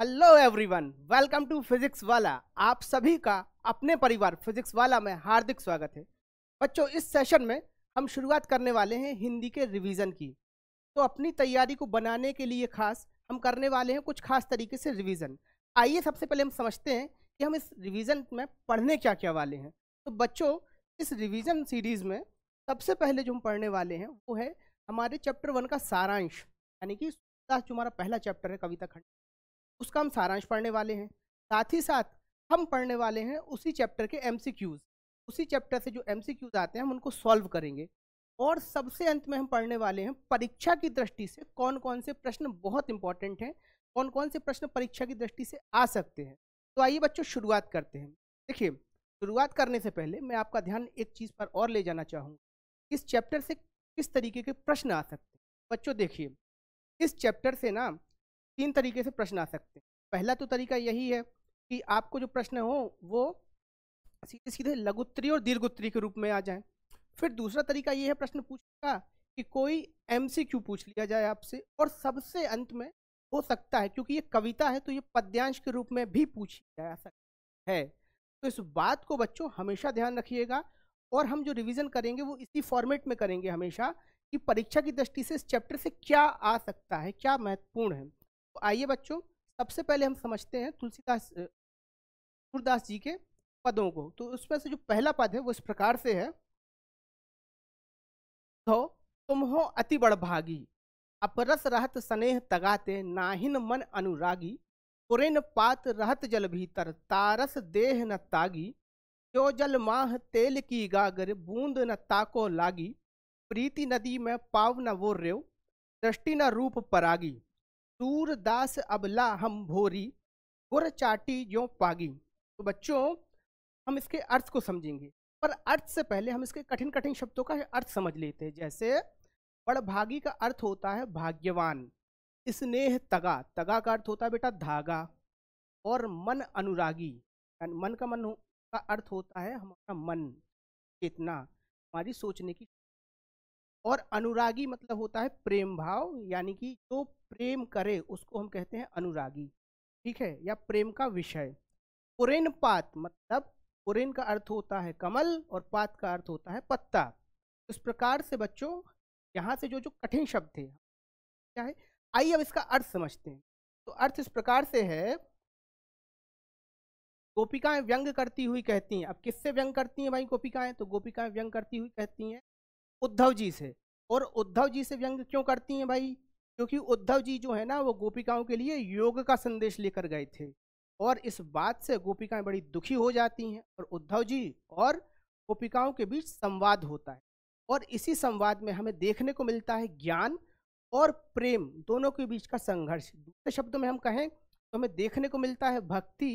hello everyone welcome to Physics Wallah आप सभी का अपने परिवार फिजिक्स वाला में हार्दिक स्वागत है बच्चों इस सेशन में हम शुरुआत करने वाले हैं हिंदी के रिवीजन की तो अपनी तैयारी को बनाने के लिए खास हम करने वाले हैं कुछ खास तरीके से रिवीजन आइए सबसे पहले हम समझते हैं कि हम इस रिवीजन में पढ़ने क्या क्या वाले हैं तो बच्चों इस रिवीजन सीरीज़ में सबसे पहले जो हम पढ़ने वाले हैं वो है हमारे चैप्टर वन का सारांश यानी कि जो हमारा पहला चैप्टर है कविता खंड उसका हम सारांश पढ़ने वाले हैं साथ ही साथ हम पढ़ने वाले हैं उसी चैप्टर के एम उसी चैप्टर से जो एम आते हैं हम उनको सॉल्व करेंगे और सबसे अंत में हम पढ़ने वाले हैं परीक्षा की दृष्टि से कौन कौन से प्रश्न बहुत इंपॉर्टेंट हैं कौन कौन से प्रश्न परीक्षा की दृष्टि से आ सकते हैं तो आइए बच्चों शुरुआत करते हैं देखिए शुरुआत करने से पहले मैं आपका ध्यान एक चीज़ पर और ले जाना चाहूँगा इस चैप्टर से किस तरीके के प्रश्न आ सकते हैं बच्चों देखिए इस चैप्टर से ना तीन तरीके से प्रश्न आ सकते हैं पहला तो तरीका यही है कि आपको जो प्रश्न हो वो सीधे सीधे लघुत्तरी और दीर्घोत्तरी के रूप में आ जाए फिर दूसरा तरीका ये है प्रश्न पूछने का कि कोई एम पूछ लिया जाए आपसे और सबसे अंत में हो सकता है क्योंकि ये कविता है तो ये पद्यांश के रूप में भी पूछी जा सकता है तो इस बात को बच्चों हमेशा ध्यान रखिएगा और हम जो रिवीजन करेंगे वो इसी फॉर्मेट में करेंगे हमेशा कि परीक्षा की दृष्टि से इस चैप्टर से क्या आ सकता है क्या महत्वपूर्ण है तो आइए बच्चों सबसे पहले हम समझते हैं तुलसीदास सूरदास जी के पदों को तो उसमें से जो पहला पद है वो इस प्रकार से है तो तुम हो अति बड़ भागी अपरस रहत स्नेह तगाते नाहिन मन अनुरागी पुरेन पात रहत जल भीतर तारस देह न तागी जो जल माह तेल की गागर बूंद न ताको लागी प्रीति नदी में पाव न वो रेव दृष्टि न रूप परागी सूरदास अबला हम भोरी गुर चाटी यो पागी तो बच्चों हम इसके अर्थ को समझेंगे पर अर्थ से पहले हम इसके कठिन कठिन शब्दों का अर्थ समझ लेते हैं जैसे बड़भागी का अर्थ होता है भाग्यवान स्नेह तगा तगा का अर्थ होता है बेटा धागा और मन अनुरागी मन का मन का अर्थ होता है हमारा मन चेतना हमारी सोचने की और अनुरागी मतलब होता है प्रेम भाव यानी कि जो प्रेम करे उसको हम कहते हैं अनुरागी ठीक है या प्रेम का विषय पुरेन पात मतलब पुरेन का अर्थ होता है कमल और पात का अर्थ होता है पत्ता इस प्रकार से बच्चों यहाँ से जो जो कठिन शब्द थे क्या है आइए अब इसका अर्थ समझते हैं तो अर्थ इस प्रकार से है गोपिकाएं व्यंग करती हुई कहती हैं अब किससे व्यंग करती हैं भाई गोपिकाएं तो गोपिकाएं व्यंग करती हुई कहती हैं उद्धव जी से और उद्धव जी से व्यंग क्यों करती हैं भाई क्योंकि उद्धव जी जो है ना वो गोपिकाओं के लिए योग का संदेश लेकर गए थे और इस बात से गोपिकाएं बड़ी दुखी हो जाती हैं और उद्धव जी और गोपिकाओं के बीच संवाद होता है और इसी संवाद में हमें देखने को मिलता है ज्ञान और प्रेम दोनों के बीच का संघर्ष दूसरे शब्दों में हम कहें तो हमें देखने को मिलता है भक्ति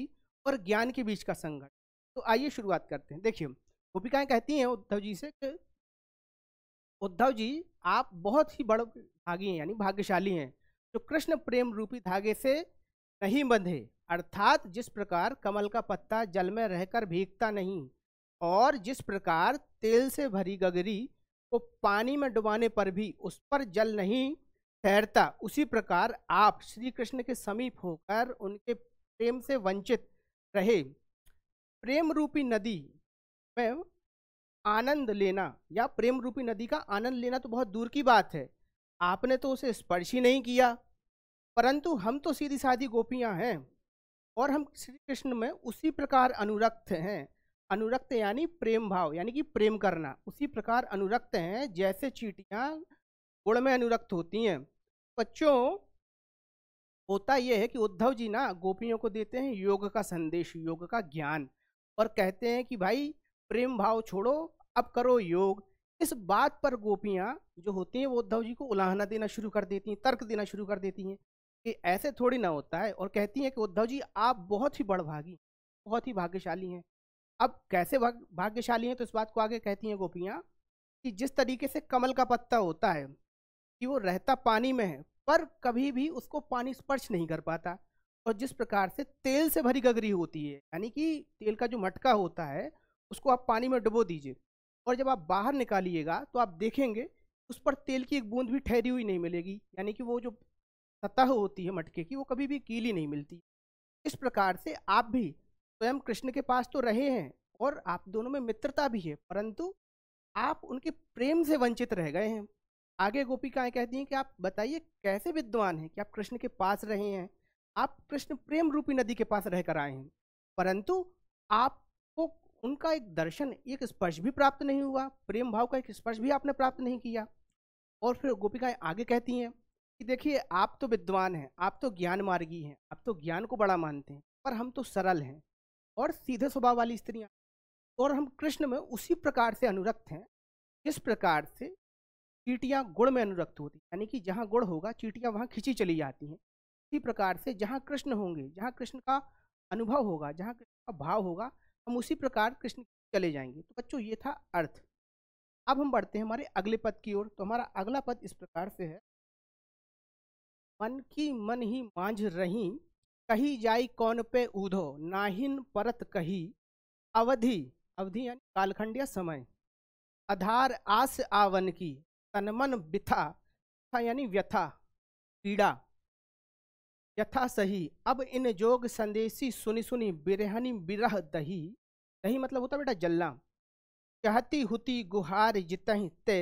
और ज्ञान के बीच का संघर्ष तो आइए शुरुआत करते हैं देखिए गोपिकाएं कहती हैं उद्धव जी से कि उद्धव जी आप बहुत ही बड़ भागी हैं यानी भाग्यशाली हैं जो कृष्ण प्रेम रूपी धागे से नहीं बंधे अर्थात जिस प्रकार कमल का पत्ता जल में रहकर भीगता नहीं और जिस प्रकार तेल से भरी गगरी को पानी में डुबाने पर भी उस पर जल नहीं ठहरता उसी प्रकार आप श्री कृष्ण के समीप होकर उनके प्रेम से वंचित रहे प्रेम रूपी नदी में आनंद लेना या प्रेम रूपी नदी का आनंद लेना तो बहुत दूर की बात है आपने तो उसे स्पर्श ही नहीं किया परंतु हम तो सीधी साधी गोपियां हैं और हम श्री कृष्ण में उसी प्रकार अनुरक्त हैं अनुरक्त यानी प्रेम भाव यानी कि प्रेम करना उसी प्रकार अनुरक्त हैं जैसे चीटियाँ गुण में अनुरक्त होती हैं बच्चों होता यह है कि उद्धव जी ना गोपियों को देते हैं योग का संदेश योग का ज्ञान और कहते हैं कि भाई प्रेम भाव छोड़ो अब करो योग इस बात पर गोपियाँ जो होती हैं वो उद्धव जी को उलाहना देना शुरू कर देती हैं तर्क देना शुरू कर देती हैं कि ऐसे थोड़ी ना होता है और कहती हैं कि उद्धव जी आप बहुत ही बड़भागी बहुत ही भाग्यशाली हैं अब कैसे भाग्यशाली हैं तो इस बात को आगे कहती हैं गोपियाँ कि जिस तरीके से कमल का पत्ता होता है कि वो रहता पानी में है पर कभी भी उसको पानी स्पर्श नहीं कर पाता और जिस प्रकार से तेल से भरी गगरी होती है यानी कि तेल का जो मटका होता है उसको आप पानी में डुबो दीजिए और जब आप बाहर निकालिएगा तो आप देखेंगे उस पर तेल की एक बूंद भी ठहरी हुई नहीं मिलेगी यानी कि वो जो सतह होती है मटके की वो कभी भी गीली नहीं मिलती इस प्रकार से आप भी स्वयं कृष्ण के पास तो रहे हैं और आप दोनों में मित्रता भी है परंतु आप उनके प्रेम से वंचित रह गए हैं आगे गोपिकाएं कहती हैं कि आप बताइए कैसे विद्वान हैं कि आप कृष्ण के पास रहे हैं आप कृष्ण प्रेम रूपी नदी के पास रहकर आए हैं परंतु आपको उनका एक दर्शन एक स्पर्श भी प्राप्त नहीं हुआ प्रेम भाव का एक स्पर्श भी आपने प्राप्त नहीं किया और फिर गोपिकाएं आगे कहती हैं कि देखिए आप तो विद्वान हैं आप तो ज्ञान मार्गी हैं आप तो ज्ञान को बड़ा मानते हैं पर हम तो सरल हैं और सीधे स्वभाव वाली स्त्रियाँ और हम कृष्ण में उसी प्रकार से अनुरक्त हैं जिस प्रकार से चीटियाँ गुड़ में अनुरक्त होती यानी कि जहाँ गुड़ होगा चीटियाँ वहाँ खिंची चली जाती हैं इसी प्रकार से जहाँ कृष्ण होंगे जहाँ कृष्ण का अनुभव होगा जहाँ कृष्ण का भाव होगा हम उसी प्रकार कृष्ण चले जाएंगे तो बच्चों ये था अर्थ अब हम बढ़ते हैं हमारे अगले पद की ओर तो हमारा अगला पद इस प्रकार से है मन की मन ही मांझ रही कही जाई कौन पे ऊधो नाहिन परत कही अवधि अवधि यानी कालखंड या समय आधार आस आवन की तनमन बिथा यानी व्यथा पीड़ा यथा सही अब इन जोग संदेशी सुनी सुनी बिरहनी बिरह दही दही मतलब होता बेटा जलना कहती हुती गुहार जितही ते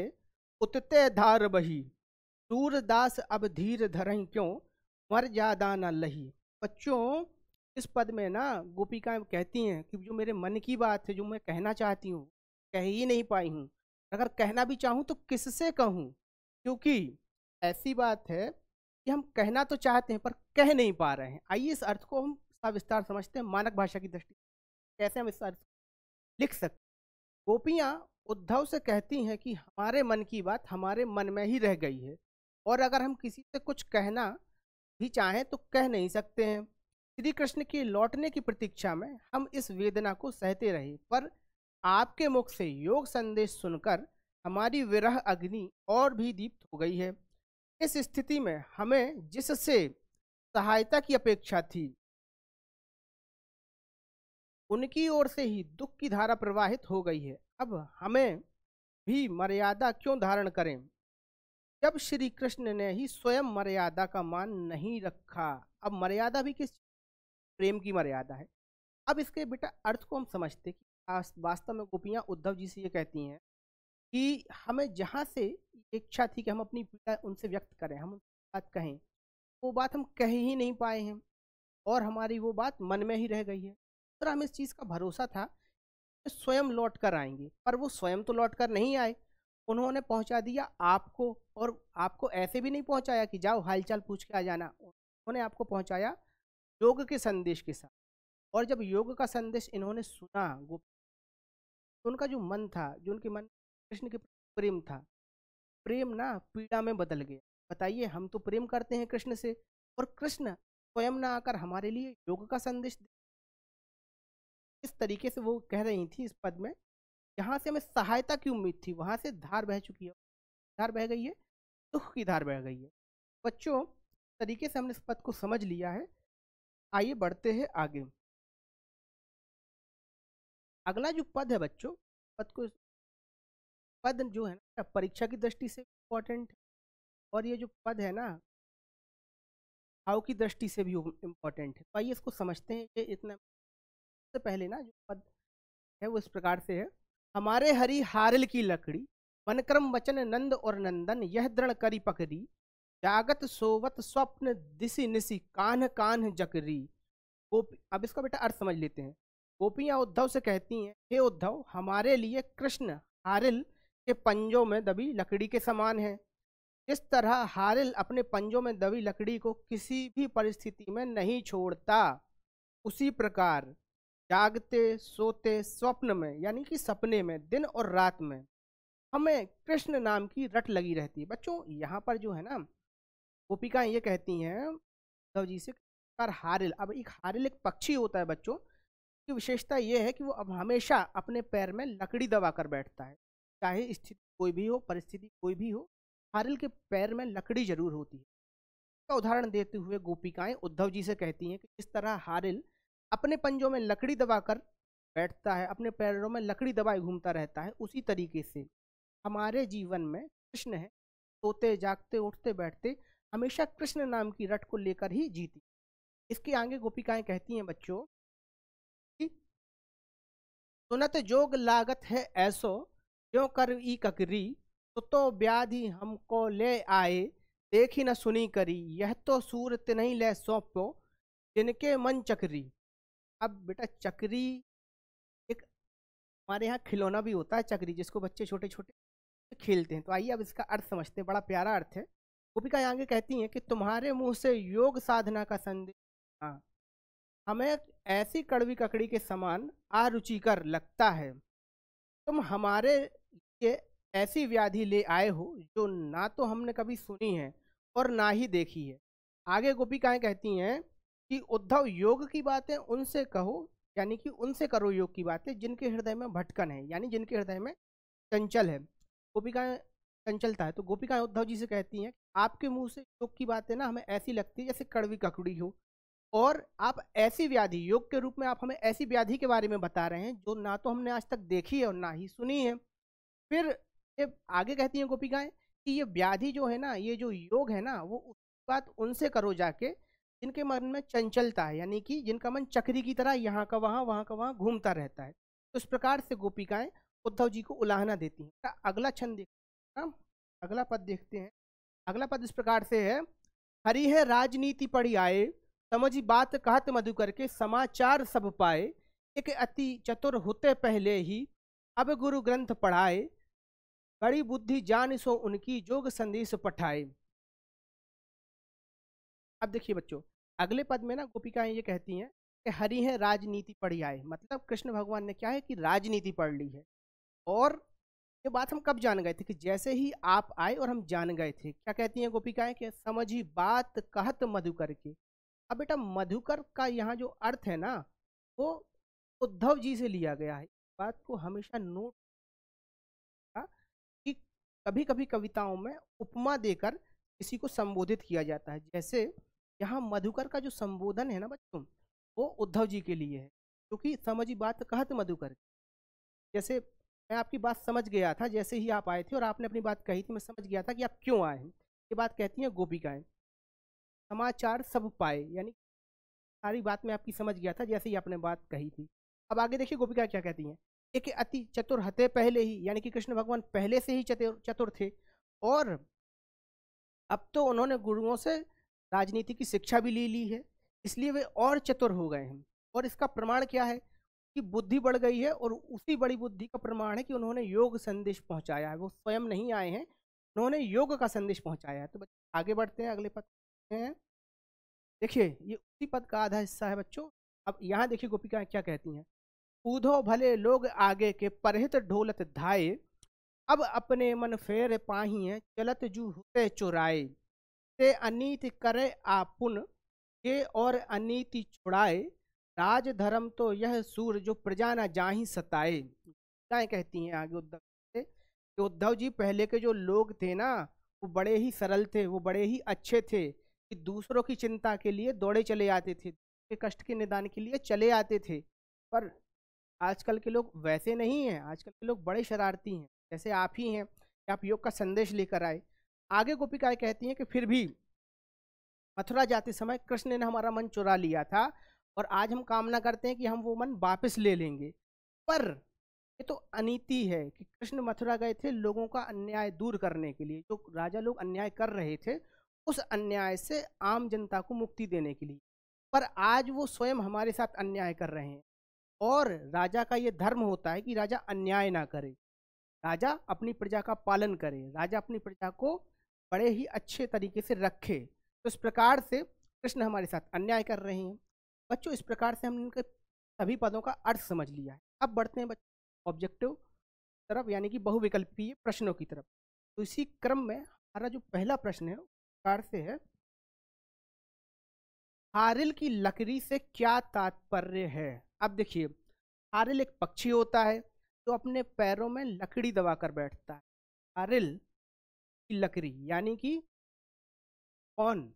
उतते धार बही सूरदास अब धीर धरही क्यों मर जादा न लही बच्चों इस पद में ना गोपिकाएं कहती हैं कि जो मेरे मन की बात है जो मैं कहना चाहती हूँ कह ही नहीं पाई हूँ अगर कहना भी चाहूँ तो किससे कहूँ क्योंकि ऐसी बात है कि हम कहना तो चाहते हैं पर कह नहीं पा रहे हैं आइए इस अर्थ को हम विस्तार समझते हैं मानक भाषा की दृष्टि कैसे हम इस अर्थ लिख सकते गोपियाँ उद्धव से कहती हैं कि हमारे मन की बात हमारे मन में ही रह गई है और अगर हम किसी से कुछ कहना भी चाहें तो कह नहीं सकते हैं श्री कृष्ण के लौटने की प्रतीक्षा में हम इस वेदना को सहते रहे पर आपके मुख से योग संदेश सुनकर हमारी विरह अग्नि और भी दीप्त हो गई है इस स्थिति में हमें जिससे सहायता की अपेक्षा थी उनकी ओर से ही दुख की धारा प्रवाहित हो गई है अब हमें भी मर्यादा क्यों धारण करें जब श्री कृष्ण ने ही स्वयं मर्यादा का मान नहीं रखा अब मर्यादा भी किस प्रेम की मर्यादा है अब इसके बेटा अर्थ को हम समझते कि वास्तव में गोपियाँ उद्धव जी से ये कहती हैं कि हमें जहाँ से इच्छा थी कि हम अपनी पीड़ा उनसे व्यक्त करें हम बात कहें वो बात हम कह ही नहीं पाए हैं और हमारी वो बात मन में ही रह गई है और हमें इस चीज़ का भरोसा था स्वयं लौट कर आएंगे पर वो स्वयं तो लौट कर नहीं आए उन्होंने पहुंचा दिया आपको और आपको ऐसे भी नहीं पहुंचाया कि जाओ हालचाल पूछ के आ जाना उन्होंने आपको पहुंचाया योग के संदेश के साथ और जब योग का संदेश इन्होंने सुना गुप्त तो उनका जो मन था जो उनके मन कृष्ण के प्रेम था प्रेम ना पीड़ा में बदल गया बताइए हम तो प्रेम करते हैं कृष्ण से और कृष्ण स्वयं ना आकर हमारे लिए योग का संदेश दे इस तरीके से वो कह रही थी इस पद में यहाँ से हमें सहायता की उम्मीद थी वहाँ से धार बह चुकी है धार बह गई है दुख की धार बह गई है बच्चों तरीके से हमने इस पद को समझ लिया है आइए बढ़ते हैं आगे अगला जो पद है बच्चों पद को पद जो है ना परीक्षा की दृष्टि से इम्पोर्टेंट है और ये जो पद है ना भाव की दृष्टि से भी इम्पोर्टेंट है तो आइए इसको समझते हैं कि इतना सबसे पहले ना जो पद है वो इस प्रकार से है हमारे हरी हारिल की लकड़ी वनक्रम वचन नंद और नंदन यह दृढ़ करी पकड़ी जागत सोवत स्वप्न दिसी निसी कान्ह कान्ह जकरी गोपी अब इसका बेटा अर्थ समझ लेते हैं गोपियाँ उद्धव से कहती हैं हे उद्धव हमारे लिए कृष्ण हारिल के पंजों में दबी लकड़ी के समान है इस तरह हारिल अपने पंजों में दबी लकड़ी को किसी भी परिस्थिति में नहीं छोड़ता उसी प्रकार जागते सोते स्वप्न में यानी कि सपने में दिन और रात में हमें कृष्ण नाम की रट लगी रहती है बच्चों यहाँ पर जो है ना गोपिका ये कहती हैं उद्धव जी से प्रकार हारिल अब एक हारिल एक पक्षी होता है बच्चों की विशेषता ये है कि वो अब हमेशा अपने पैर में लकड़ी दबा कर बैठता है चाहे स्थिति कोई भी हो परिस्थिति कोई भी हो हारिल के पैर में लकड़ी जरूर होती है इसका उदाहरण देते हुए गोपिकाएं उद्धव जी से कहती हैं कि जिस तरह हारिल अपने पंजों में लकड़ी दबाकर बैठता है अपने पैरों में लकड़ी दबाए घूमता रहता है उसी तरीके से हमारे जीवन में कृष्ण है सोते जागते उठते बैठते हमेशा कृष्ण नाम की रट को लेकर ही जीती इसके आगे गोपिकाएं कहती हैं बच्चों कि सुनत जोग लागत है ऐसो क्यों कर ई ककरी तो तो व्याधि हमको ले आए देखी न सुनी करी यह तो सूरत नहीं ले सौंपो जिनके मन चकरी अब बेटा चकरी एक हमारे यहाँ खिलौना भी होता है चकरी जिसको बच्चे छोटे छोटे खेलते हैं तो आइए अब इसका अर्थ समझते हैं बड़ा प्यारा अर्थ है गोपिका यहाँ कहती हैं कि तुम्हारे मुंह से योग साधना का संदेश हाँ हमें ऐसी कड़वी ककड़ी के समान आरुचिकर लगता है तुम हमारे कि ऐसी व्याधि ले आए हो जो ना तो हमने कभी सुनी है और ना ही देखी है आगे गोपिकाएं कहती हैं कि उद्धव योग की बातें उनसे कहो यानी कि उनसे करो योग की बातें जिनके हृदय में भटकन है यानी जिनके हृदय में चंचल है गोपिकाएं चंचलता है तो गोपिकाएं उद्धव जी से कहती हैं आपके मुंह से योग की बातें ना हमें ऐसी लगती है जैसे कड़वी ककड़ी हो और आप ऐसी व्याधि योग के रूप में आप हमें ऐसी व्याधि के बारे में बता रहे हैं जो ना तो हमने आज तक देखी है और ना ही सुनी है फिर ये आगे कहती हैं गोपिकाएं कि ये व्याधि जो है ना ये जो योग है ना वो उसकी बात उनसे करो जाके जिनके मन में चंचलता है यानी कि जिनका मन चक्री की तरह यहाँ का वहाँ वहाँ का वहाँ घूमता रहता है तो इस प्रकार से गोपिकाएं उद्धव जी को उलाहना देती हैं तो अगला छंद देखते हैं हाँ, अगला पद देखते हैं अगला पद इस प्रकार से है हरी है राजनीति पढ़ी आए समझ बात कहत मधु करके समाचार सब पाए एक अति चतुर होते पहले ही अब गुरु ग्रंथ पढ़ाए कड़ी बुद्धि जान सो उनकी जोग संदेश पठाए अब देखिए बच्चों अगले पद में ना गोपिकाएं ये कहती हैं कि हरि है राजनीति पढ़ी आए मतलब कृष्ण भगवान ने क्या है कि राजनीति पढ़ ली है और ये बात हम कब जान गए थे कि जैसे ही आप आए और हम जान गए थे क्या कहती हैं गोपिकाएं कि समझी बात कहत मधुकर की अब बेटा मधुकर का यहाँ जो अर्थ है ना वो उद्धव जी से लिया गया है बात को हमेशा नोट कभी कभी कविताओं में उपमा देकर किसी को संबोधित किया जाता है जैसे यहाँ मधुकर का जो संबोधन है ना बच्चों वो उद्धव जी के लिए है क्योंकि समझी बात कहत मधुकर जैसे मैं आपकी बात समझ गया था जैसे ही आप आए थे और आपने अपनी बात कही थी मैं समझ गया था कि आप क्यों आए हैं ये बात कहती हैं गोपिकाएं समाचार सब पाए यानी सारी बात मैं आपकी समझ गया था जैसे ही आपने बात कही थी अब आगे देखिए गोपिका क्या कहती हैं एक अति चतुर हते पहले ही यानी कि कृष्ण भगवान पहले से ही चतुर चतुर थे और अब तो उन्होंने गुरुओं से राजनीति की शिक्षा भी ले ली है इसलिए वे और चतुर हो गए हैं और इसका प्रमाण क्या है कि बुद्धि बढ़ गई है और उसी बड़ी बुद्धि का प्रमाण है कि उन्होंने योग संदेश पहुंचाया है वो स्वयं नहीं आए हैं उन्होंने योग का संदेश पहुंचाया है तो बच्चे आगे बढ़ते हैं अगले पद हैं देखिए ये उसी पद का आधा हिस्सा है बच्चों अब यहाँ देखिए गोपिका क्या कहती हैं उधो भले लोग आगे के परहित ढोलत धाए अब अपने मन फेर पाहिए चलत जू हुते चुराए ते अनीति करे आपुन के और अनीति छुड़ाए राज धर्म तो यह सूर जो प्रजा न जाही सताए गाय कहती हैं आगे उद्धव से उद्धव जी पहले के जो लोग थे ना वो बड़े ही सरल थे वो बड़े ही अच्छे थे कि दूसरों की चिंता के लिए दौड़े चले आते थे कष्ट के निदान के लिए चले आते थे पर आजकल के लोग वैसे नहीं हैं आजकल के लोग बड़े शरारती हैं जैसे आप ही हैं कि आप योग का संदेश लेकर आए आगे गोपिकाएँ कहती हैं कि फिर भी मथुरा जाते समय कृष्ण ने हमारा मन चुरा लिया था और आज हम कामना करते हैं कि हम वो मन वापस ले लेंगे पर ये तो अनिति है कि कृष्ण मथुरा गए थे लोगों का अन्याय दूर करने के लिए जो राजा लोग अन्याय कर रहे थे उस अन्याय से आम जनता को मुक्ति देने के लिए पर आज वो स्वयं हमारे साथ अन्याय कर रहे हैं और राजा का ये धर्म होता है कि राजा अन्याय ना करे राजा अपनी प्रजा का पालन करे राजा अपनी प्रजा को बड़े ही अच्छे तरीके से रखे तो इस प्रकार से कृष्ण हमारे साथ अन्याय कर रहे हैं बच्चों इस प्रकार से हमने इनके सभी पदों का अर्थ समझ लिया है अब बढ़ते हैं बच्चों ऑब्जेक्टिव तरफ यानी कि बहुविकल्पीय प्रश्नों की तरफ तो इसी क्रम में हमारा जो पहला प्रश्न है प्रकार से है हारिल की लकड़ी से क्या तात्पर्य है अब देखिए आरिल एक पक्षी होता है जो अपने पैरों में लकड़ी दबा कर बैठता है आरिल की लकड़ी यानी कि कौन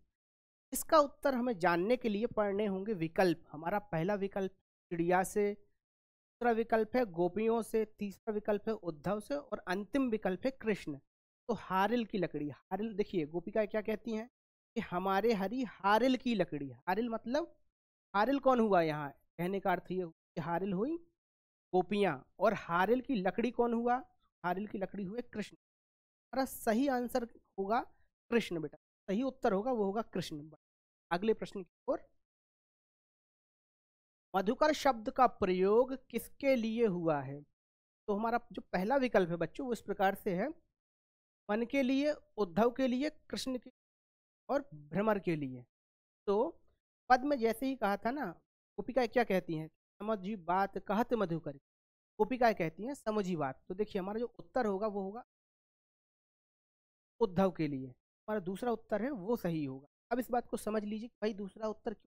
इसका उत्तर हमें जानने के लिए पढ़ने होंगे विकल्प हमारा पहला विकल्प चिड़िया से दूसरा विकल्प है गोपियों से तीसरा विकल्प है उद्धव से और अंतिम विकल्प है कृष्ण तो हारिल की लकड़ी हारिल देखिए गोपिका क्या कहती हैं कि हमारे हरी हारिल की लकड़ी हारिल मतलब हारिल कौन हुआ यहाँ कहने का अर्थ ये कि हारिल हुई गोपियाँ और हारिल की लकड़ी कौन हुआ हारिल की लकड़ी हुए कृष्ण हमारा सही आंसर होगा कृष्ण बेटा सही उत्तर होगा वो होगा कृष्ण अगले प्रश्न की ओर मधुकर शब्द का प्रयोग किसके लिए हुआ है तो हमारा जो पहला विकल्प है बच्चों वो इस प्रकार से है मन के लिए उद्धव के लिए कृष्ण के और भ्रमर के लिए तो पद में जैसे ही कहा था ना गोपिकाएं क्या कहती हैं समझी बात कहत मधुकर गोपिकाएं कहती हैं समझी बात तो देखिए हमारा जो उत्तर होगा वो होगा उद्धव के लिए हमारा दूसरा उत्तर है वो सही होगा अब इस बात को समझ लीजिए भाई दूसरा उत्तर क्यों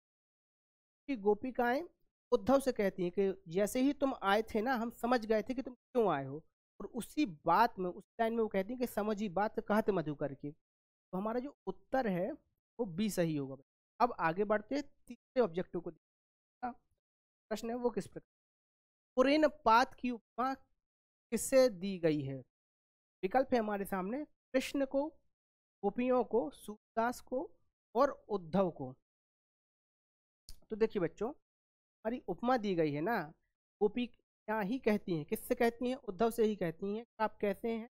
कि गोपिकाएं उद्धव से कहती हैं कि जैसे ही तुम आए थे ना हम समझ गए थे कि तुम क्यों आए हो और उसी बात में उस लाइन में वो कहती हैं कि समझी बात कहत मधु करके तो हमारा जो उत्तर है वो बी सही होगा अब आगे बढ़ते तीसरे ऑब्जेक्टिव को का प्रश्न है वो किस प्रकार पुरेन पात की उपमा किससे दी गई है विकल्प है हमारे सामने कृष्ण को गोपियों को सूरदास को और उद्धव को तो देखिए बच्चों हमारी उपमा दी गई है ना गोपी क्या ही कहती हैं किससे कहती हैं उद्धव से ही कहती हैं आप कहते हैं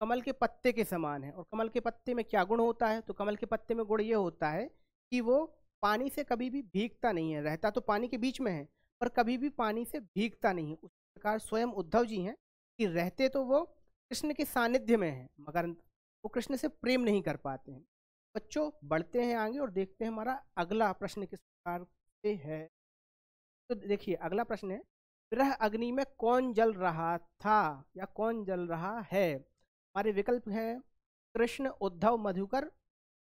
कमल के पत्ते के समान है और कमल के पत्ते में क्या गुण होता है तो कमल के पत्ते में गुण ये होता है कि वो पानी से कभी भी भीगता नहीं है रहता तो पानी के बीच में है पर कभी भी पानी से भीगता नहीं है उस प्रकार स्वयं उद्धव जी हैं कि रहते तो वो कृष्ण के सानिध्य में हैं मगर वो कृष्ण से प्रेम नहीं कर पाते हैं बच्चों बढ़ते हैं आगे और देखते हैं हमारा अगला प्रश्न किस प्रकार से है तो देखिए अगला प्रश्न है विरह अग्नि में कौन जल रहा था या कौन जल रहा है हमारे विकल्प हैं कृष्ण उद्धव मधुकर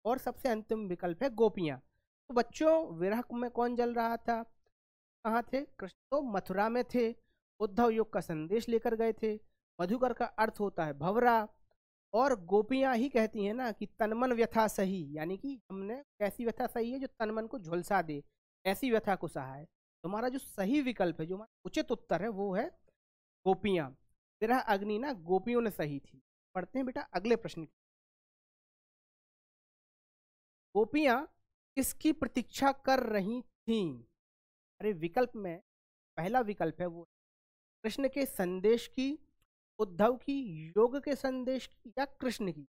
और सबसे अंतिम विकल्प है गोपियाँ तो बच्चों विरह में कौन जल रहा था कहाँ थे कृष्ण तो मथुरा में थे उद्धव योग का संदेश लेकर गए थे मधुकर का अर्थ होता है भवरा और गोपियाँ ही कहती हैं ना कि तनमन व्यथा सही यानी कि हमने कैसी व्यथा सही है जो तनमन को झुलसा दे ऐसी व्यथा को सहाय तुम्हारा जो सही विकल्प है जो हमारा उचित उत्तर है वो है गोपियाँ विरह अग्नि ना गोपियों ने सही थी पढ़ते हैं बेटा अगले प्रश्न गोपियाँ किसकी प्रतीक्षा कर रही थी अरे विकल्प में पहला विकल्प है वो कृष्ण के संदेश की उद्धव की योग के संदेश की या कृष्ण की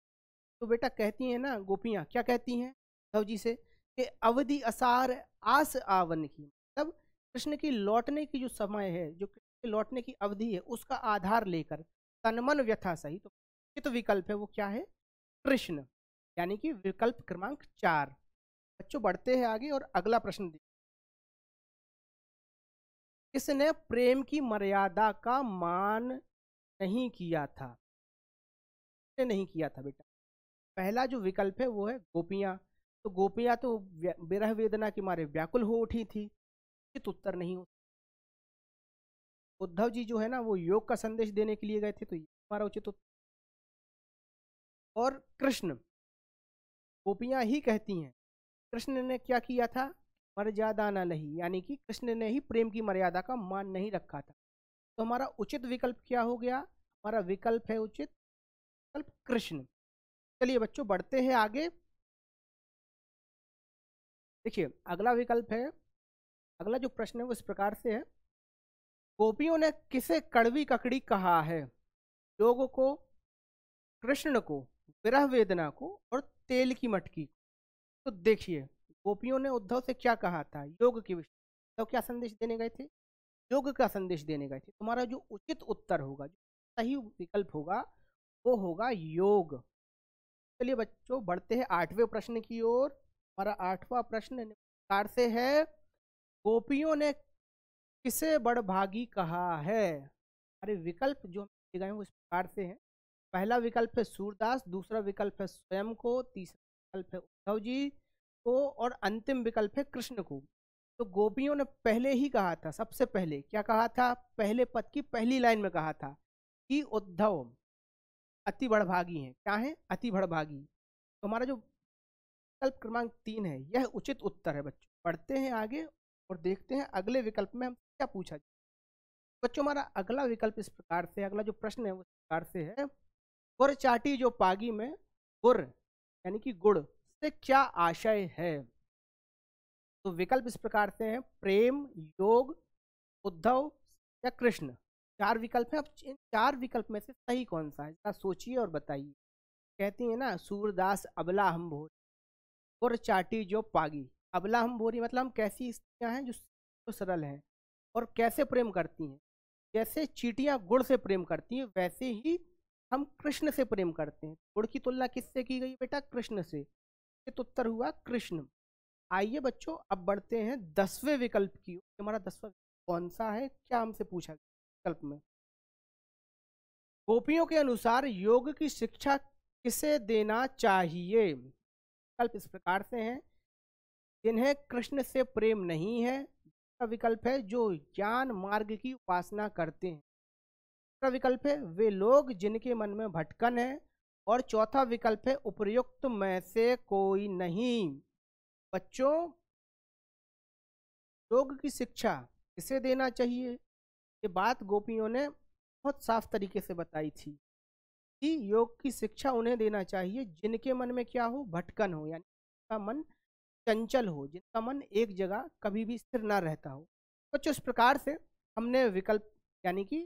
तो बेटा कहती है ना गोपियाँ क्या कहती हैं उद्धव जी से कि अवधि असार आस आवन की मतलब कृष्ण की लौटने की जो समय है जो कृष्ण के लौटने की अवधि है उसका आधार लेकर तनमन व्यथा सही तो तो विकल्प है वो क्या है कृष्ण यानी कि विकल्प क्रमांक चार बच्चों बढ़ते हैं आगे और अगला प्रश्न किसने प्रेम की मर्यादा का मान नहीं किया था नहीं किया था बेटा पहला जो विकल्प है वो है गोपियाँ तो गोपियाँ तो विरह वेदना के मारे व्याकुल हो उठी थी उचित उत्तर नहीं हो उद्धव जी जो है ना वो योग का संदेश देने के लिए गए थे तो हमारा उचित उत्तर और कृष्ण गोपियाँ ही कहती हैं कृष्ण ने क्या किया था मर्यादा ना नहीं यानी कि कृष्ण ने ही प्रेम की मर्यादा का मान नहीं रखा था तो हमारा उचित विकल्प क्या हो गया हमारा विकल्प है उचित विकल्प कृष्ण चलिए बच्चों बढ़ते हैं आगे देखिए अगला विकल्प है अगला जो प्रश्न है वो इस प्रकार से है गोपियों ने किसे कड़वी ककड़ी कहा है लोगों को कृष्ण को विरह वेदना को और तेल की मटकी को तो देखिए गोपियों ने उद्धव से क्या कहा था योग के विषय तो क्या संदेश देने गए थे योग का संदेश देने गए थे तुम्हारा जो उचित उत्तर होगा जो सही विकल्प होगा वो होगा योग चलिए बच्चों बढ़ते हैं आठवें प्रश्न की ओर हमारा आठवां प्रश्न प्रकार से है गोपियों ने किसे बड़भागी कहा है अरे विकल्प जो गए हैं उस प्रकार से हैं पहला विकल्प है सूरदास दूसरा विकल्प है स्वयं को तीसरा विकल्प है उद्धव जी को और अंतिम विकल्प है कृष्ण को तो गोपियों ने पहले ही कहा था सबसे पहले क्या कहा था पहले पद की पहली लाइन में कहा था कि उद्धव अति बड़भागी हैं क्या है अति बड़भागी तो हमारा जो विकल्प क्रमांक तीन है यह उचित उत्तर है बच्चों पढ़ते हैं आगे और देखते हैं अगले विकल्प में हम क्या पूछा जाए बच्चों हमारा अगला विकल्प इस प्रकार से अगला जो प्रश्न है वो इस प्रकार से है गुर चाटी जो पागी में गुर यानी कि गुण से क्या आशय है तो विकल्प इस प्रकार से हैं प्रेम योग उद्धव या कृष्ण चार विकल्प हैं अब इन चार विकल्प में से सही कौन सा है सोचिए और बताइए कहती है ना सूरदास अबला हम भोरी और चाटी जो पागी अबला हम भोरी मतलब हम कैसी स्त्रियाँ हैं जो, जो सरल हैं और कैसे प्रेम करती हैं जैसे चीटियाँ गुड़ से प्रेम करती हैं वैसे ही हम कृष्ण से प्रेम करते हैं गुड़ की तुलना किससे की गई बेटा कृष्ण से तो उत्तर हुआ कृष्ण आइए बच्चों अब बढ़ते हैं दसवें विकल्प की हमारा दसवा कौन सा है क्या हमसे पूछा गया विकल्प में गोपियों के अनुसार योग की शिक्षा किसे देना चाहिए विकल्प इस प्रकार से हैं जिन्हें कृष्ण से प्रेम नहीं है विकल्प है जो ज्ञान मार्ग की उपासना करते हैं तीसरा विकल्प है वे लोग जिनके मन में भटकन है और चौथा विकल्प है उपयुक्त में से कोई नहीं बच्चों योग की शिक्षा किसे देना चाहिए ये बात गोपियों ने बहुत साफ तरीके से बताई थी कि योग की शिक्षा उन्हें देना चाहिए जिनके मन में क्या हो भटकन हो यानी जिनका मन चंचल हो जिनका मन एक जगह कभी भी स्थिर ना रहता हो कुछ तो इस प्रकार से हमने विकल्प यानी कि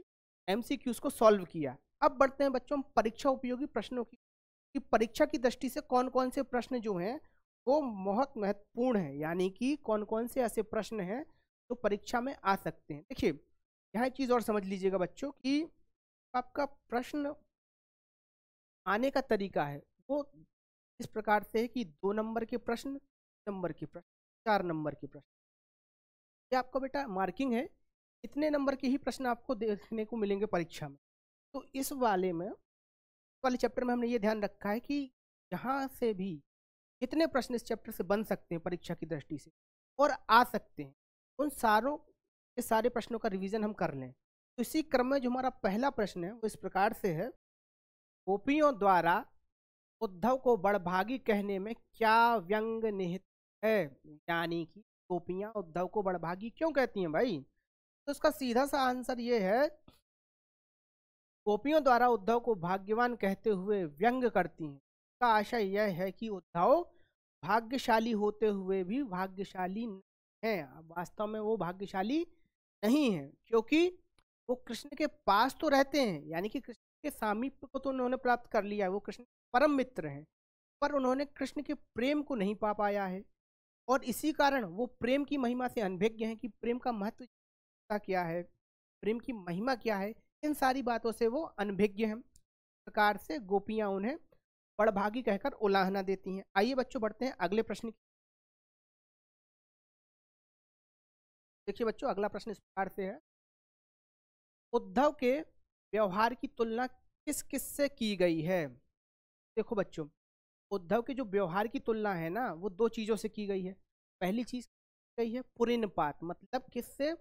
एम को सॉल्व किया अब बढ़ते हैं बच्चों परीक्षा उपयोगी प्रश्नों की कि परीक्षा की दृष्टि से कौन कौन से प्रश्न जो हैं वो बहुत महत्वपूर्ण है यानी कि कौन कौन से ऐसे प्रश्न हैं जो तो परीक्षा में आ सकते हैं देखिए यहाँ एक चीज़ और समझ लीजिएगा बच्चों कि आपका प्रश्न आने का तरीका है वो इस प्रकार से है कि दो नंबर के प्रश्न नंबर के प्रश्न चार नंबर के प्रश्न ये आपका बेटा मार्किंग है इतने नंबर के ही प्रश्न आपको देखने को मिलेंगे परीक्षा में तो इस वाले में वाले चैप्टर में हमने ये ध्यान रखा है कि जहाँ से भी कितने प्रश्न इस चैप्टर से बन सकते हैं परीक्षा की दृष्टि से और आ सकते हैं उन सारों के सारे प्रश्नों का रिवीजन हम कर लें तो इसी क्रम में जो हमारा पहला प्रश्न है वो इस प्रकार से है गोपियों द्वारा उद्धव को बड़भागी कहने में क्या व्यंग निहित है यानी कि गोपियाँ उद्धव को बड़भागी क्यों कहती हैं भाई तो इसका सीधा सा आंसर ये है गोपियों द्वारा उद्धव को भाग्यवान कहते हुए व्यंग करती हैं का आशा यह है कि उद्धव भाग्यशाली होते हुए भी भाग्यशाली हैं वास्तव में वो भाग्यशाली नहीं है क्योंकि वो कृष्ण के पास तो रहते हैं यानी कि कृष्ण के सामीप्य को तो उन्होंने प्राप्त कर लिया है वो कृष्ण परम मित्र हैं पर उन्होंने कृष्ण के प्रेम को नहीं पा पाया है और इसी कारण वो प्रेम की महिमा से अनभिज्ञ हैं कि प्रेम का महत्व सत्ता क्या है प्रेम की महिमा क्या है इन सारी बातों से वो अनभिज्ञ हैं प्रकार से गोपियाँ उन्हें बड़भागी कहकर उलाहना देती हैं आइए बच्चों बढ़ते हैं अगले प्रश्न देखिए बच्चों अगला प्रश्न इस प्रकार से है उद्धव के व्यवहार की तुलना किस किस से की गई है देखो बच्चों उद्धव के जो व्यवहार की तुलना है ना वो दो चीज़ों से की गई है पहली चीज़ गई है पुरिनपात मतलब किससे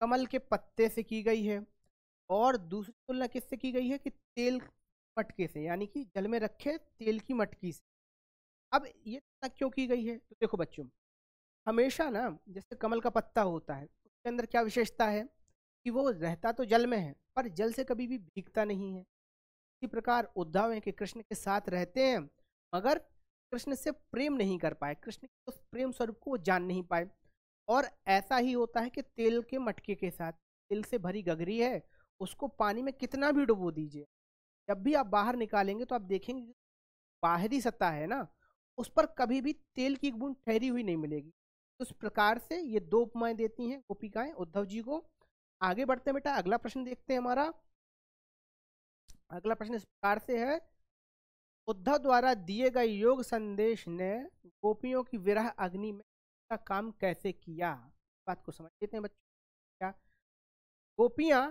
कमल के पत्ते से की गई है और दूसरी तुलना किससे की गई है कि तेल मटके से यानी कि जल में रखे तेल की मटकी से अब ये तुलना क्यों की गई है तो देखो बच्चों हमेशा ना जैसे कमल का पत्ता होता है उसके अंदर क्या विशेषता है कि वो रहता तो जल में है पर जल से कभी भी भीगता नहीं है इसी प्रकार उद्धव है कि कृष्ण के साथ रहते हैं मगर कृष्ण से प्रेम नहीं कर पाए कृष्ण के उस प्रेम स्वरूप को वो जान नहीं पाए और ऐसा ही होता है कि तेल के मटके के साथ तेल से भरी गगरी है उसको पानी में कितना भी डुबो दीजिए जब भी आप बाहर निकालेंगे तो आप देखेंगे बाहरी सतह है ना उस पर कभी भी तेल की बूंद ठहरी हुई नहीं मिलेगी उस प्रकार से ये दो उपमाएं देती हैं गोपिकाएं उद्धव जी को आगे बढ़ते हैं बेटा अगला प्रश्न देखते हैं हमारा अगला प्रश्न इस प्रकार से है उद्धव द्वारा दिए गए योग संदेश ने गोपियों की विरह अग्नि में का काम कैसे किया बात को समझ लेते हैं बच्चों क्या गोपियाँ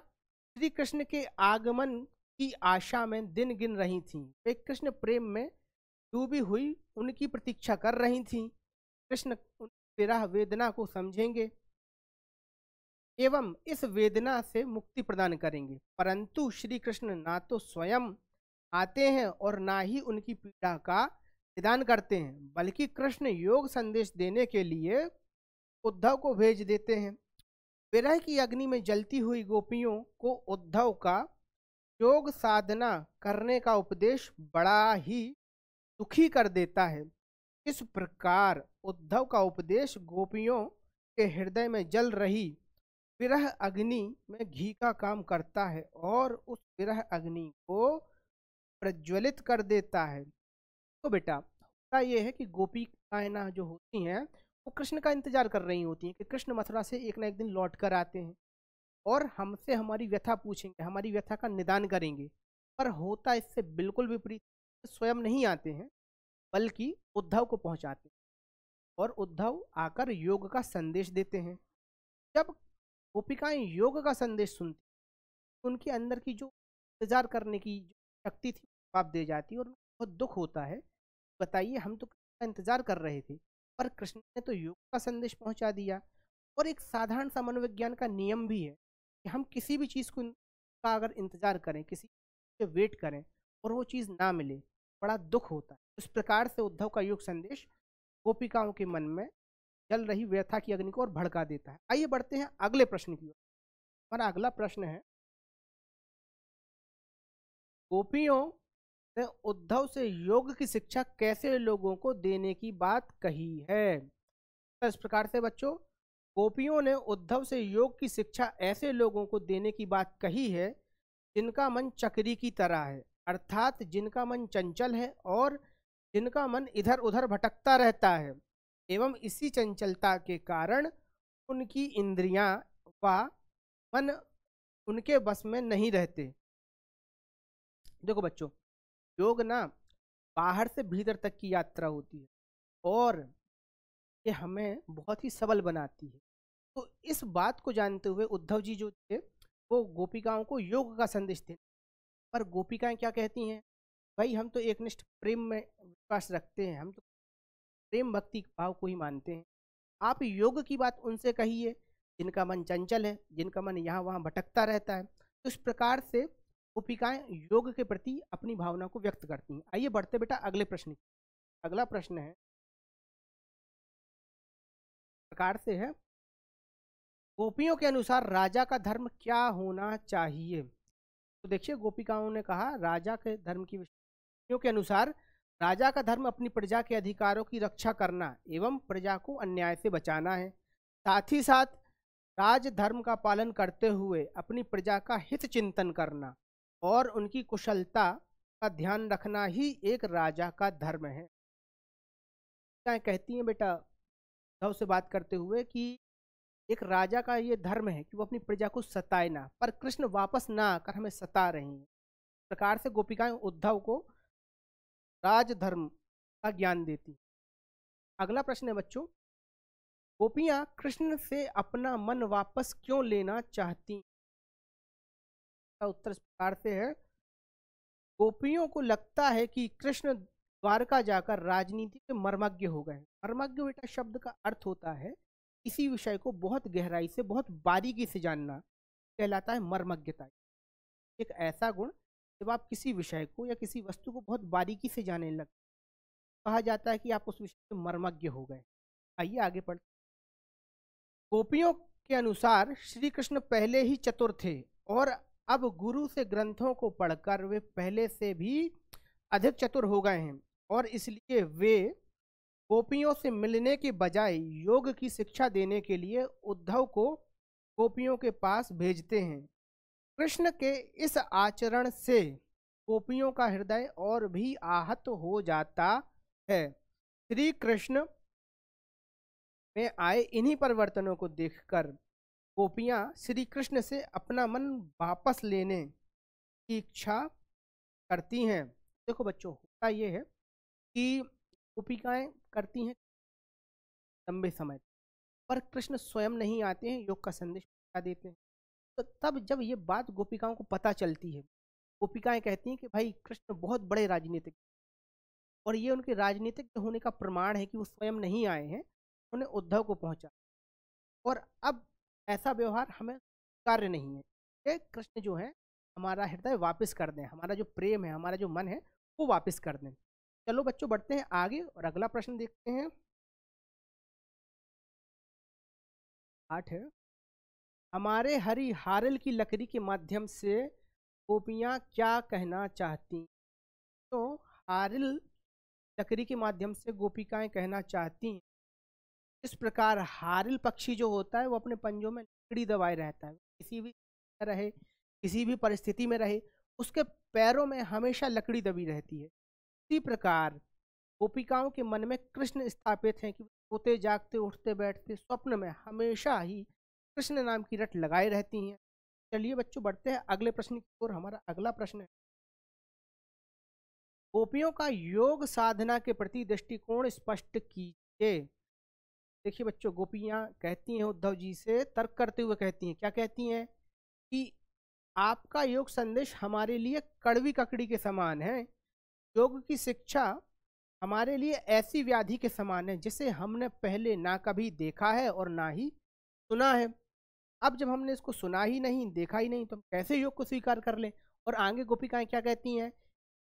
श्री कृष्ण के आगमन की आशा में दिन गिन रही थीं वे कृष्ण प्रेम में डूबी हुई उनकी प्रतीक्षा कर रही थीं कृष्ण विरह वेदना को समझेंगे एवं इस वेदना से मुक्ति प्रदान करेंगे परंतु श्री कृष्ण ना तो स्वयं आते हैं और ना ही उनकी पीड़ा का निदान करते हैं बल्कि कृष्ण योग संदेश देने के लिए उद्धव को भेज देते हैं विरह की अग्नि में जलती हुई गोपियों को उद्धव का योग साधना करने का उपदेश बड़ा ही दुखी कर देता है इस प्रकार उद्धव का उपदेश गोपियों के हृदय में जल रही विरह अग्नि में घी का काम करता है और उस विरह अग्नि को प्रज्वलित कर देता है तो बेटा होता ये है कि गोपी कायना जो होती हैं वो कृष्ण का इंतजार कर रही होती हैं कि कृष्ण मथुरा से एक ना एक दिन लौट कर आते हैं और हमसे हमारी व्यथा पूछेंगे हमारी व्यथा का निदान करेंगे पर होता इससे बिल्कुल विपरीत स्वयं नहीं आते हैं बल्कि उद्धव को पहुंचाते हैं और उद्धव आकर योग का संदेश देते हैं जब गोपिकाएं योग का संदेश सुनती उनके अंदर की जो इंतजार करने की जो शक्ति थी आप दे जाती और बहुत दुख होता है बताइए हम तो का इंतजार कर रहे थे पर कृष्ण ने तो योग का संदेश पहुंचा दिया और एक साधारण सा मनोविज्ञान का नियम भी है कि हम किसी भी चीज़ को का अगर इंतजार करें किसी के वेट करें और वो चीज़ ना मिले बड़ा दुख होता है उस प्रकार से उद्धव का योग संदेश गोपिकाओं के मन में जल रही व्यथा की अग्नि को और भड़का देता है आइए बढ़ते हैं अगले प्रश्न की ओर हमारा अगला प्रश्न है गोपियों ने उद्धव से योग की शिक्षा कैसे लोगों को देने की बात कही है तो इस प्रकार से बच्चों गोपियों ने उद्धव से योग की शिक्षा ऐसे लोगों को देने की बात कही है जिनका मन चक्री की तरह है अर्थात जिनका मन चंचल है और जिनका मन इधर उधर भटकता रहता है एवं इसी चंचलता के कारण उनकी इंद्रियां व मन उनके बस में नहीं रहते देखो बच्चों योग ना बाहर से भीतर तक की यात्रा होती है और ये हमें बहुत ही सबल बनाती है तो इस बात को जानते हुए उद्धव जी जो थे वो गोपिकाओं को योग का संदेश देते पर गोपिकाएं क्या कहती हैं भाई हम तो एकनिष्ठ प्रेम में विश्वास रखते हैं हम तो प्रेम भक्ति भाव को ही मानते हैं आप योग की बात उनसे कहिए जिनका मन चंचल है जिनका मन यहाँ वहाँ भटकता रहता है तो इस प्रकार से उपिकाएं योग के प्रति अपनी भावना को व्यक्त करती हैं आइए बढ़ते बेटा अगले प्रश्न की अगला प्रश्न है प्रकार से है गोपियों के अनुसार राजा का धर्म क्या होना चाहिए तो देखिए गोपिकाओं ने कहा राजा के धर्म की गोपियों के अनुसार राजा का धर्म अपनी प्रजा के अधिकारों की रक्षा करना एवं प्रजा को अन्याय से बचाना है साथ ही साथ राज धर्म का पालन करते हुए अपनी प्रजा का हित चिंतन करना और उनकी कुशलता का ध्यान रखना ही एक राजा का धर्म है क्या कहती हैं बेटा उद्धव से बात करते हुए कि एक राजा का ये धर्म है कि वो अपनी प्रजा को सताए ना पर कृष्ण वापस ना आकर हमें सता रही हैं प्रकार से गोपिकाएं उद्धव को राजधर्म का ज्ञान देती अगला प्रश्न है बच्चों गोपियाँ कृष्ण से अपना मन वापस क्यों लेना चाहती का उत्तर इस प्रकार से है गोपियों को लगता है कि कृष्ण द्वारका जाकर राजनीति के मर्मज्ञ हो गए मर्मज्ञ बेटा शब्द का अर्थ होता है इसी विषय को बहुत गहराई से बहुत बारीकी से जानना कहलाता है मर्मज्ञता एक ऐसा गुण जब आप किसी विषय को या किसी वस्तु को बहुत बारीकी से जाने लग कहा जाता है कि आप उस विषय में मर्मज्ञ हो गए आइए आगे पढ़ते गोपियों के अनुसार श्री कृष्ण पहले ही चतुर थे और अब गुरु से ग्रंथों को पढ़कर वे पहले से भी अधिक चतुर हो गए हैं और इसलिए वे गोपियों से मिलने के बजाय योग की शिक्षा देने के लिए उद्धव को गोपियों के पास भेजते हैं कृष्ण के इस आचरण से गोपियों का हृदय और भी आहत हो जाता है श्री कृष्ण में आए इन्हीं परिवर्तनों को देखकर गोपियाँ श्री कृष्ण से अपना मन वापस लेने की इच्छा करती हैं देखो बच्चों होता ये है कि गोपिकाएँ करती हैं लंबे समय पर कृष्ण स्वयं नहीं आते हैं योग का संदेश पहुँचा देते हैं तो तब जब ये बात गोपिकाओं को पता चलती है गोपिकाएं कहती हैं कि भाई कृष्ण बहुत बड़े राजनीतिक और ये उनके राजनीतिक होने का प्रमाण है कि वो स्वयं नहीं आए हैं उन्हें उद्धव को पहुंचा और अब ऐसा व्यवहार हमें कार्य नहीं है कृष्ण जो है हमारा हृदय वापस कर दें हमारा जो प्रेम है हमारा जो मन है वो वापस कर दें चलो बच्चों बढ़ते हैं आगे और अगला प्रश्न देखते हैं आठ है हमारे हरि हारल की लकड़ी के माध्यम से गोपियाँ क्या कहना चाहती तो हारिल लकड़ी के माध्यम से गोपिकाएं कहना चाहती हैं इस प्रकार हारिल पक्षी जो होता है वो अपने पंजों में लकड़ी दबाए रहता है किसी भी रहे किसी भी परिस्थिति में रहे उसके पैरों में हमेशा लकड़ी दबी रहती है इसी प्रकार गोपिकाओं के मन में कृष्ण स्थापित हैं कि सोते जागते उठते बैठते स्वप्न में हमेशा ही कृष्ण नाम की रट लगाए रहती हैं चलिए बच्चों बढ़ते हैं अगले प्रश्न की ओर हमारा अगला प्रश्न है गोपियों का योग साधना के प्रति दृष्टिकोण स्पष्ट कीजिए देखिए बच्चों गोपियाँ कहती हैं उद्धव जी से तर्क करते हुए कहती हैं क्या कहती हैं कि आपका योग संदेश हमारे लिए कड़वी ककड़ी के समान है योग की शिक्षा हमारे लिए ऐसी व्याधि के समान है जिसे हमने पहले ना कभी देखा है और ना ही सुना है अब जब हमने इसको सुना ही नहीं देखा ही नहीं तो हम कैसे योग को स्वीकार कर लें और आगे गोपिकाएँ क्या कहती हैं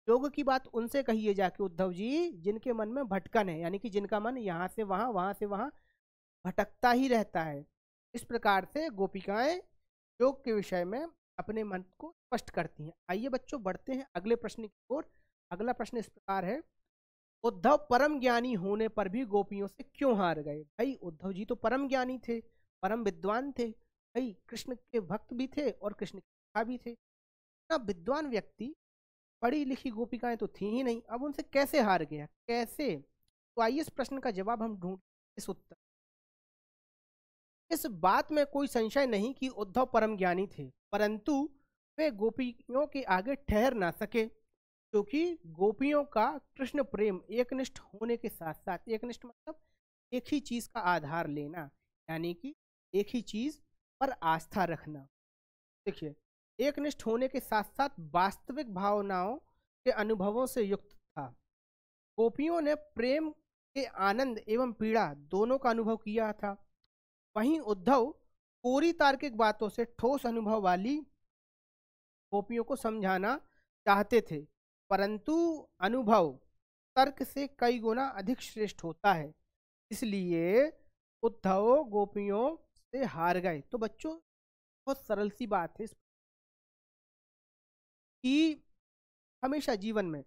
योग की बात उनसे कहिए जाके उद्धव जी जिनके मन में भटकन है यानी कि जिनका मन यहाँ से वहाँ वहाँ से वहाँ भटकता ही रहता है इस प्रकार से गोपिकाएं योग के विषय में अपने मन को स्पष्ट करती हैं आइए बच्चों बढ़ते हैं अगले प्रश्न की ओर अगला प्रश्न इस प्रकार है उद्धव परम ज्ञानी होने पर भी गोपियों से क्यों हार गए भाई उद्धव जी तो परम ज्ञानी थे परम विद्वान थे भाई कृष्ण के भक्त भी थे और कृष्ण के भी थे ना विद्वान व्यक्ति पढ़ी लिखी गोपिकाएं तो थी ही नहीं अब उनसे कैसे हार गया कैसे तो आइए इस प्रश्न का जवाब हम ढूंढ इस उत्तर इस बात में कोई संशय नहीं कि उद्धव परम ज्ञानी थे परंतु वे गोपियों के आगे ठहर ना सके क्योंकि गोपियों का कृष्ण प्रेम एकनिष्ठ होने के साथ साथ एकनिष्ठ मतलब एक ही चीज़ का आधार लेना यानी कि एक ही चीज़ पर आस्था रखना देखिए एकनिष्ठ होने के साथ साथ वास्तविक भावनाओं के अनुभवों से युक्त था गोपियों ने प्रेम के आनंद एवं पीड़ा दोनों का अनुभव किया था वहीं उद्धव कोरी तार्किक बातों से ठोस अनुभव वाली गोपियों को समझाना चाहते थे परंतु अनुभव तर्क से कई गुना अधिक श्रेष्ठ होता है इसलिए उद्धव गोपियों से हार गए तो बच्चों बहुत सरल सी बात है कि हमेशा जीवन में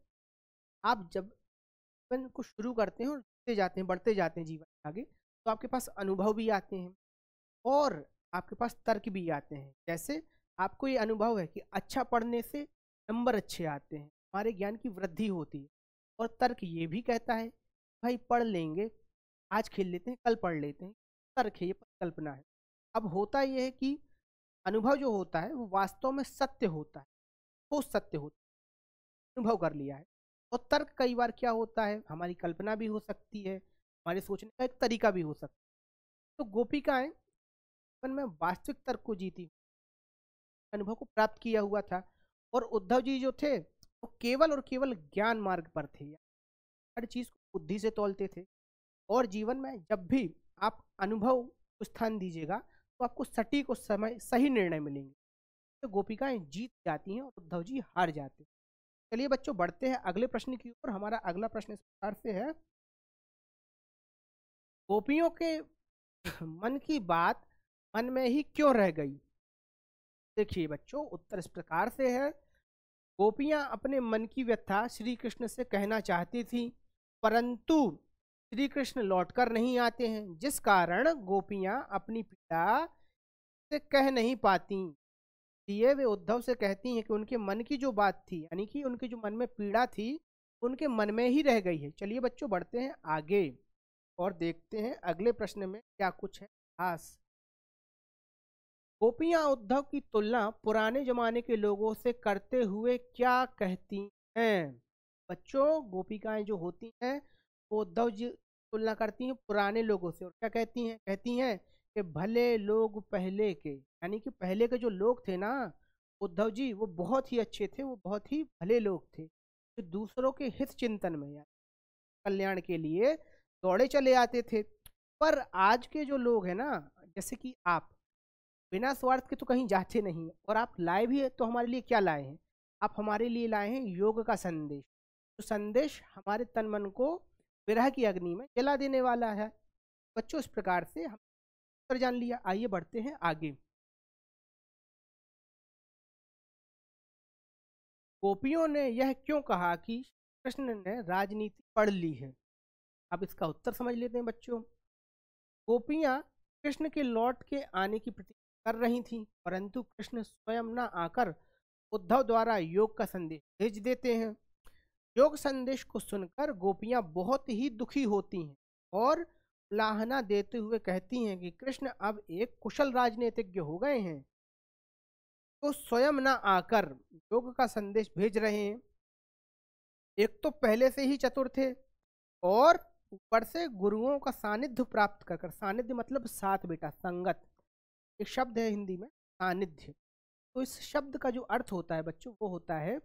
आप जब जीवन को शुरू करते हैं और बढ़ते जाते हैं बढ़ते जाते हैं जीवन आगे तो आपके पास अनुभव भी आते हैं और आपके पास तर्क भी आते हैं जैसे आपको ये अनुभव है कि अच्छा पढ़ने से नंबर अच्छे आते हैं हमारे ज्ञान की वृद्धि होती है और तर्क ये भी कहता है भाई पढ़ लेंगे आज खेल लेते हैं कल पढ़ लेते हैं तर्क है ये कल्पना है अब होता यह है कि अनुभव जो होता है वो वास्तव में सत्य होता है वो तो सत्य होता है अनुभव कर लिया है और तर्क कई बार क्या होता है हमारी कल्पना भी हो सकती है हमारे सोचने का एक तरीका भी हो सकता है तो गोपिकाएं जीवन में वास्तविक तर्क को जीती अनुभव को प्राप्त किया हुआ था और उद्धव जी जो थे वो तो केवल और केवल ज्ञान मार्ग पर थे हर चीज़ को बुद्धि से तोलते थे और जीवन में जब भी आप अनुभव स्थान दीजिएगा तो आपको सटीक और समय सही निर्णय मिलेंगे तो गोपिकाएं जीत जाती हैं और उद्धव जी हार जाते हैं चलिए बच्चों बढ़ते हैं अगले प्रश्न की ओर हमारा अगला प्रश्न इस प्रकार से है गोपियों के मन की बात मन में ही क्यों रह गई देखिए बच्चों उत्तर इस प्रकार से है गोपियां अपने मन की व्यथा श्री कृष्ण से कहना चाहती थी परंतु श्री कृष्ण लौट कर नहीं आते हैं जिस कारण गोपियां अपनी पीड़ा से कह नहीं पाती ये वे उद्धव से कहती हैं कि उनके मन की जो बात थी यानी कि उनके जो मन में पीड़ा थी उनके मन में ही रह गई है चलिए बच्चों बढ़ते हैं आगे और देखते हैं अगले प्रश्न में क्या कुछ है खास गोपियां उद्धव की तुलना पुराने जमाने के लोगों से करते हुए क्या कहती हैं बच्चों गोपिकाएं जो होती हैं वो उद्धव जी तुलना करती हैं पुराने लोगों से और क्या कहती हैं कहती हैं कि भले लोग पहले के यानी कि पहले के जो लोग थे ना उद्धव जी वो बहुत ही अच्छे थे वो बहुत ही भले लोग थे जो दूसरों के हित चिंतन में यानी कल्याण के लिए दौड़े चले आते थे पर आज के जो लोग हैं ना जैसे कि आप बिना स्वार्थ के तो कहीं जाते नहीं और आप लाए भी तो हमारे लिए क्या लाए हैं आप हमारे लिए लाए हैं योग का संदेश तो संदेश हमारे तन मन को विरह की अग्नि में जला देने वाला है बच्चों इस प्रकार से हम उत्तर जान लिया आइए बढ़ते हैं आगे गोपियों ने यह क्यों कहा कि कृष्ण ने राजनीति पढ़ ली है अब इसका उत्तर समझ लेते हैं बच्चों गोपियाँ कृष्ण के लौट के आने की प्रतीक्षा कर रही थीं परंतु कृष्ण स्वयं न आकर उद्धव द्वारा योग का संदेश भेज देते हैं योग संदेश को सुनकर गोपियाँ बहुत ही दुखी होती हैं और लाहना देते हुए कहती हैं कि कृष्ण अब एक कुशल राजनीतिज्ञ हो गए हैं तो स्वयं न आकर योग का संदेश भेज रहे हैं एक तो पहले से ही चतुर थे और ऊपर से गुरुओं का सानिध्य प्राप्त कर कर सानिध्य मतलब साथ बेटा संगत एक शब्द है हिंदी में सानिध्य तो इस शब्द का जो अर्थ होता है बच्चों वो होता है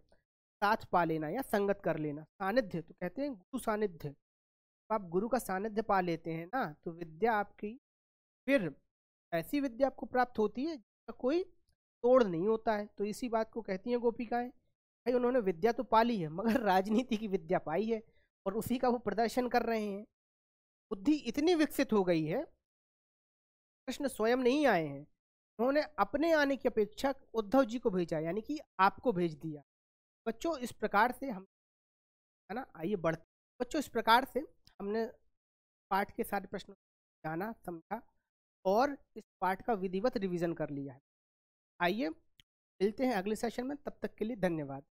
साथ पा लेना या संगत कर लेना सानिध्य तो कहते हैं गुरु सानिध्य तो आप गुरु का सानिध्य पा लेते हैं ना तो विद्या आपकी फिर ऐसी विद्या आपको प्राप्त होती है जिसका कोई तोड़ नहीं होता है तो इसी बात को कहती हैं गोपिकाएं भाई उन्होंने विद्या तो पाली है मगर राजनीति की विद्या पाई है और उसी का वो प्रदर्शन कर रहे हैं बुद्धि इतनी विकसित हो गई है कृष्ण स्वयं नहीं आए हैं उन्होंने अपने आने की अपेक्षा उद्धव जी को भेजा यानी कि आपको भेज दिया बच्चों इस प्रकार से हम है ना आइए बढ़ते बच्चों इस प्रकार से हमने पाठ के सारे प्रश्नों जाना समझा और इस पाठ का विधिवत रिवीजन कर लिया है आइए मिलते हैं अगले सेशन में तब तक के लिए धन्यवाद